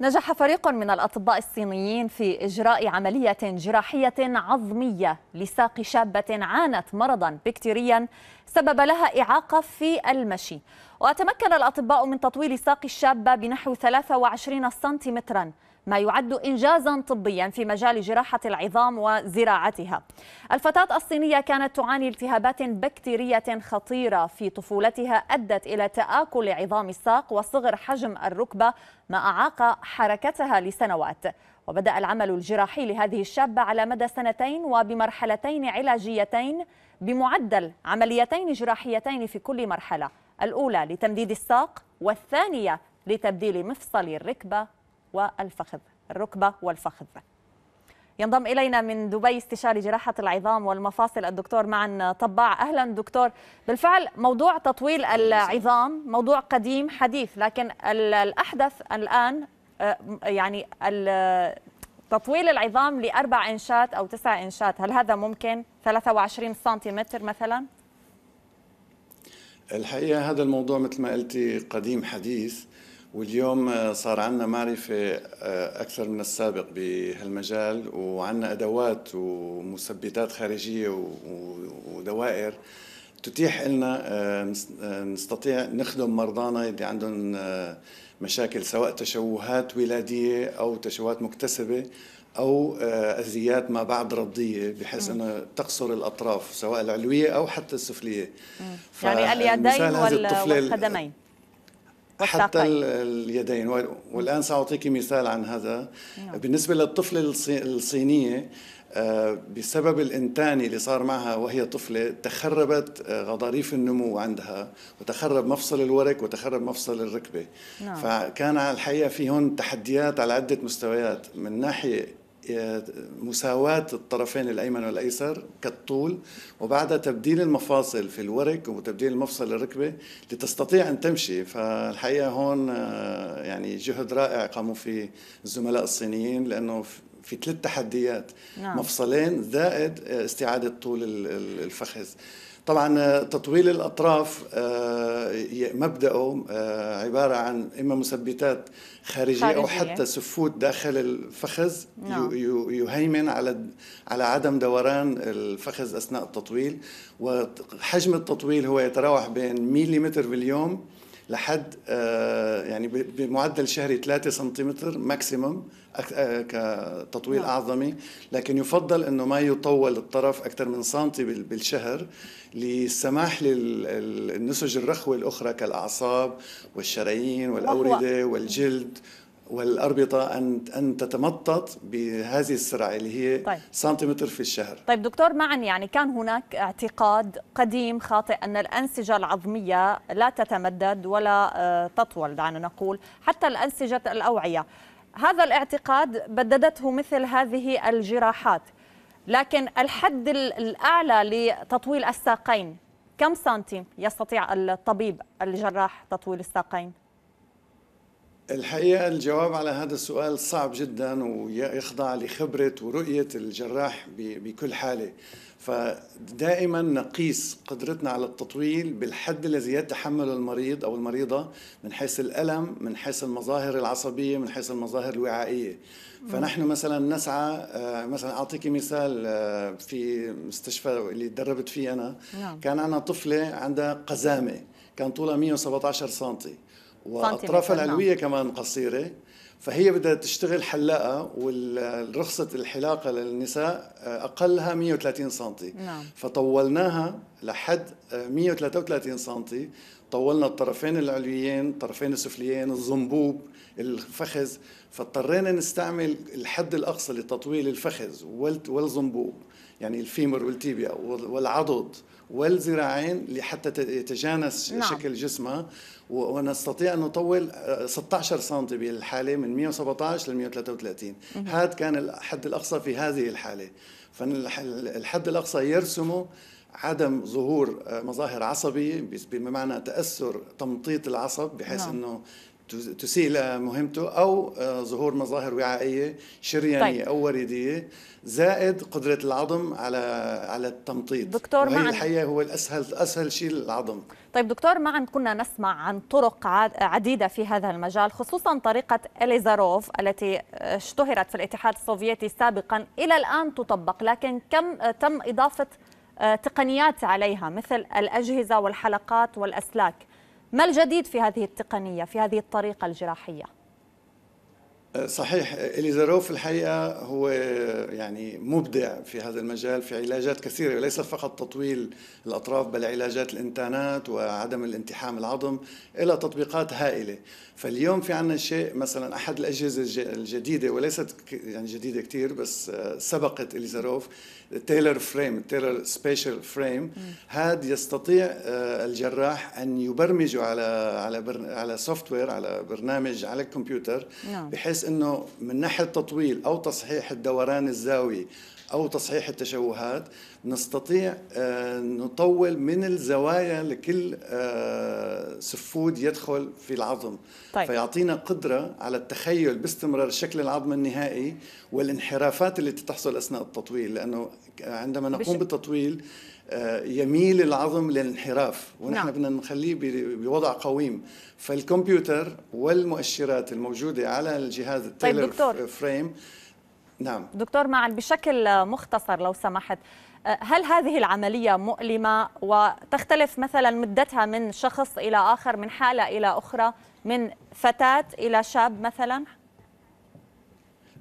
نجح فريق من الأطباء الصينيين في إجراء عملية جراحية عظمية لساق شابة عانت مرضا بكتيريا سبب لها إعاقة في المشي وتمكن الأطباء من تطويل ساق الشابة بنحو 23 سنتيمترا ما يعد إنجازا طبيا في مجال جراحة العظام وزراعتها الفتاة الصينية كانت تعاني التهابات بكتيرية خطيرة في طفولتها أدت إلى تآكل عظام الساق وصغر حجم الركبة ما أعاق حركتها لسنوات وبدأ العمل الجراحي لهذه الشابة على مدى سنتين وبمرحلتين علاجيتين بمعدل عمليتين جراحيتين في كل مرحلة الأولى لتمديد الساق والثانية لتبديل مفصل الركبة والفخذ الركبة والفخذ ينضم إلينا من دبي استشاري جراحة العظام والمفاصل الدكتور معن طباع أهلا دكتور بالفعل موضوع تطويل العظام موضوع قديم حديث لكن الأحدث الآن آه، يعني تطويل العظام لأربع إنشات أو تسع إنشات هل هذا ممكن 23 سنتيمتر مثلا؟ الحقيقة هذا الموضوع مثل ما قلتي قديم حديث واليوم آه، صار عندنا معرفة آه، أكثر من السابق بهالمجال وعندنا أدوات ومثبتات خارجية ودوائر تتيح لنا آه، نستطيع نخدم مرضانا اللي عندهم مشاكل سواء تشوهات ولادية أو تشوهات مكتسبة أو أذيات ما بعد رضية بحيث أنها تقصر الأطراف سواء العلوية أو حتى السفلية يعني اليدين والقدمين حتى اليدين والآن سأعطيك مثال عن هذا نعم. بالنسبة للطفلة الصينية آه، بسبب الانتاني اللي صار معها وهي طفلة تخربت آه، غضاريف النمو عندها وتخرب مفصل الورك وتخرب مفصل الركبة نعم. فكان على الحقيقة في هون تحديات على عدة مستويات من ناحية مساواة الطرفين الأيمن والأيسر كالطول وبعدها تبديل المفاصل في الورك وتبديل المفصل الركبة لتستطيع أن تمشي فالحقيقة هون آه، يعني جهد رائع قاموا فيه الزملاء الصينيين لأنه في ثلاث تحديات نعم. مفصلين زائد استعادة طول الفخذ طبعا آه، تطويل الاطراف آه، مبداه آه، عباره عن اما مثبتات خارجيه, خارجية. او حتى سفوت داخل الفخذ نعم. يهيمن على على عدم دوران الفخذ اثناء التطويل وحجم التطويل هو يتراوح بين مليمتر باليوم لحد آه، يعني بمعدل شهري 3 سنتيمتر ماكسيمم آه، كتطويل نعم. اعظمي لكن يفضل انه ما يطول الطرف اكثر من سنتي بالشهر للسماح للنسج الرخوه الاخرى كالاعصاب والشرايين والاورده والجلد والأربطة أن أن تتمطط بهذه السرعة اللي هي طيب. سنتيمتر في الشهر طيب دكتور معا يعني كان هناك اعتقاد قديم خاطئ أن الأنسجة العظمية لا تتمدد ولا آه، تطول دعنا نقول حتى الأنسجة الأوعية هذا الاعتقاد بددته مثل هذه الجراحات لكن الحد الأعلى لتطويل الساقين كم سنتيم يستطيع الطبيب الجراح تطويل الساقين؟ الحقيقة الجواب على هذا السؤال صعب جدا ويخضع لخبرة ورؤية الجراح بكل حالة فدائما نقيس قدرتنا على التطويل بالحد الذي يتحمله المريض أو المريضة من حيث الألم من حيث المظاهر العصبية من حيث المظاهر الوعائية فنحن مثلا نسعى آه، مثلا أعطيك مثال آه، في مستشفى اللي تدربت فيه أنا نعم. كان عندنا طفلة عندها قزامة كان طولها 117 سنتي واطراف العلويه نعم. كمان قصيره فهي بدها تشتغل حلاقه والرخصه الحلاقه للنساء آه، اقلها 130 سم نعم. فطولناها لحد 133 آه، سم طولنا الطرفين العلويين الطرفين السفليين الزنبوب الفخذ فاضطرينا نستعمل الحد الاقصى لتطويل الفخذ والزنبوب يعني الفيمر والتيبيا والعضد والذراعين لحتى يتجانس نعم. شكل جسمها ونستطيع أن نطول 16 آه، سم بالحالة من 117 ل 133 هذا كان الحد الأقصى في هذه الحالة فالحد الأقصى يرسمه عدم ظهور آه، مظاهر عصبية بمعنى تأثر تمطيط العصب بحيث نعم. أنه تسيء لمهمته او آه، ظهور مظاهر وعائيه شريانيه طيب. او وريديه زائد قدره العظم على على التمطيط دكتور وهي معن... الحقيقه هو الاسهل اسهل شيء العظم طيب دكتور معا كنا نسمع عن طرق عديده في هذا المجال خصوصا طريقه اليزاروف التي آه، اشتهرت في الاتحاد السوفيتي سابقا الى الان تطبق لكن كم آه، تم اضافه تقنيات عليها مثل الاجهزه والحلقات والاسلاك ما الجديد في هذه التقنية في هذه الطريقة الجراحية؟ صحيح إليزاروف الحقيقة هو يعني مبدع في هذا المجال في علاجات كثيرة وليس فقط تطويل الأطراف بل علاجات الإنتانات وعدم الانتحام العظم إلى تطبيقات هائلة فاليوم في عندنا شيء مثلا أحد الأجهزة الجديدة وليست يعني جديدة كثير بس سبقت إليزاروف تيلر فريم تيلر سبيشال فريم هذا يستطيع آه، الجراح أن يبرمجه على على على سوفت وير على برنامج على الكمبيوتر نعم. بحيث انه من ناحيه تطويل او تصحيح الدوران الزاوي او تصحيح التشوهات نستطيع آه، نطول من الزوايا لكل آه، سفود يدخل في العظم طيب. فيعطينا قدره على التخيل باستمرار شكل العظم النهائي والانحرافات التي تحصل اثناء التطويل لانه عندما نقوم بالتطويل يميل العظم للانحراف ونحن نعم. بدنا نخليه بوضع قويم فالكمبيوتر والمؤشرات الموجوده على الجهاز التيلر طيب دكتور. فريم نعم دكتور معا بشكل مختصر لو سمحت هل هذه العملية مؤلمة وتختلف مثلا مدتها من شخص إلى آخر من حالة إلى أخرى من فتاة إلى شاب مثلا؟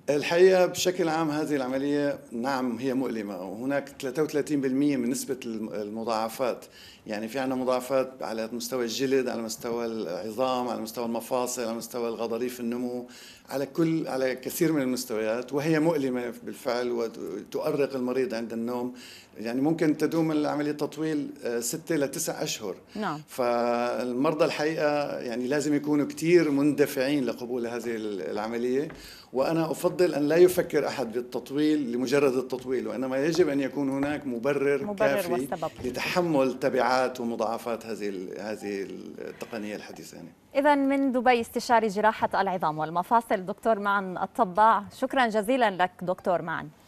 الحقيقة بشكل عام هذه العملية نعم هي مؤلمة وهناك 33% من نسبة المضاعفات يعني في عندنا مضاعفات على مستوى الجلد على مستوى العظام على مستوى المفاصل على مستوى الغضاريف النمو على كل على كثير من المستويات وهي مؤلمة بالفعل وتؤرق المريض عند النوم يعني ممكن تدوم العملية تطويل آه، ستة إلى تسعة أشهر نعم فالمرضى الحقيقة يعني لازم يكونوا كثير مندفعين لقبول هذه العملية وأنا أفضل افضل أن لا يفكر أحد بالتطويل لمجرد التطويل وإنما يجب أن يكون هناك مبرر, مبرر كافي وسبب. لتحمل تبعات ومضاعفات هذه هذه التقنية الحديثة يعني. إذا من دبي استشاري جراحة العظام والمفاصل دكتور معن الطباع شكرا جزيلا لك دكتور معن